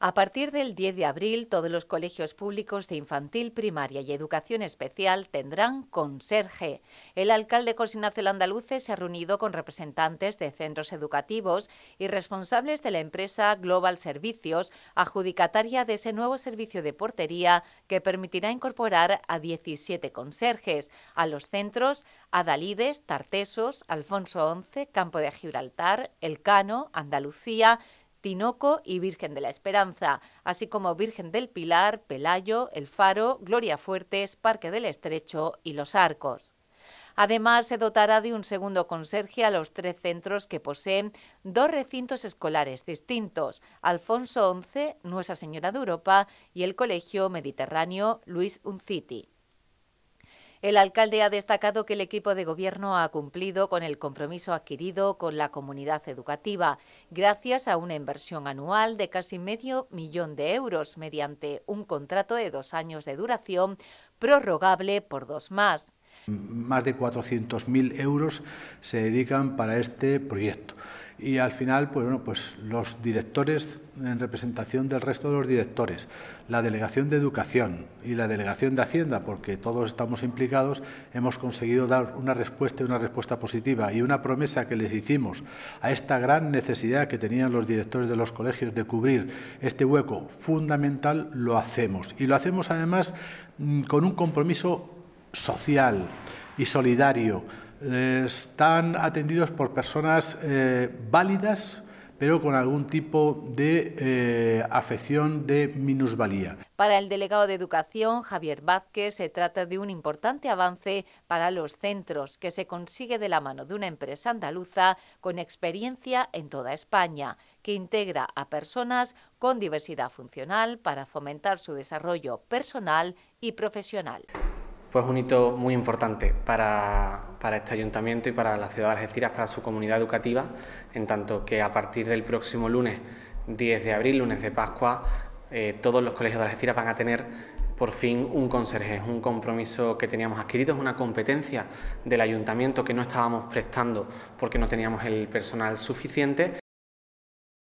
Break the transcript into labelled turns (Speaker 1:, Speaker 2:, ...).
Speaker 1: A partir del 10 de abril, todos los colegios públicos de infantil, primaria y educación especial tendrán conserje. El alcalde Cosinacel Andaluce se ha reunido con representantes de centros educativos y responsables de la empresa Global Servicios, adjudicataria de ese nuevo servicio de portería que permitirá incorporar a 17 conserjes a los centros Adalides, Tartesos, Alfonso XI, Campo de Gibraltar, Elcano, Andalucía Tinoco y Virgen de la Esperanza, así como Virgen del Pilar, Pelayo, El Faro, Gloria Fuertes, Parque del Estrecho y Los Arcos. Además, se dotará de un segundo conserje a los tres centros que poseen dos recintos escolares distintos, Alfonso XI, Nuestra Señora de Europa y el Colegio Mediterráneo Luis Unciti. El alcalde ha destacado que el equipo de gobierno ha cumplido con el compromiso adquirido con la comunidad educativa, gracias a una inversión anual de casi medio millón de euros mediante un contrato de dos años de duración prorrogable por dos más.
Speaker 2: Más de 400.000 euros se dedican para este proyecto. Y al final, pues, bueno, pues los directores, en representación del resto de los directores, la Delegación de Educación y la Delegación de Hacienda, porque todos estamos implicados, hemos conseguido dar una respuesta y una respuesta positiva. Y una promesa que les hicimos a esta gran necesidad que tenían los directores de los colegios de cubrir este hueco fundamental, lo hacemos. Y lo hacemos además mm, con un compromiso social y solidario. Eh, están atendidos por personas eh, válidas, pero con algún tipo de eh, afección de minusvalía.
Speaker 1: Para el delegado de Educación, Javier Vázquez, se trata de un importante avance para los centros que se consigue de la mano de una empresa andaluza con experiencia en toda España, que integra a personas con diversidad funcional para fomentar su desarrollo personal y profesional
Speaker 3: pues un hito muy importante para, este ayuntamiento y para la ciudad de Algeciras, para su comunidad educativa, en tanto que a partir del próximo lunes 10 de abril, lunes de Pascua, eh, todos los colegios de Algeciras van a tener por fin un conserje, es un compromiso que teníamos adquirido, es una competencia del ayuntamiento que no estábamos prestando porque no teníamos el personal suficiente